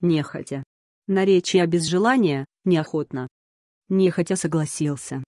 нехотя. Наречие без желания, неохотно. Нехотя согласился.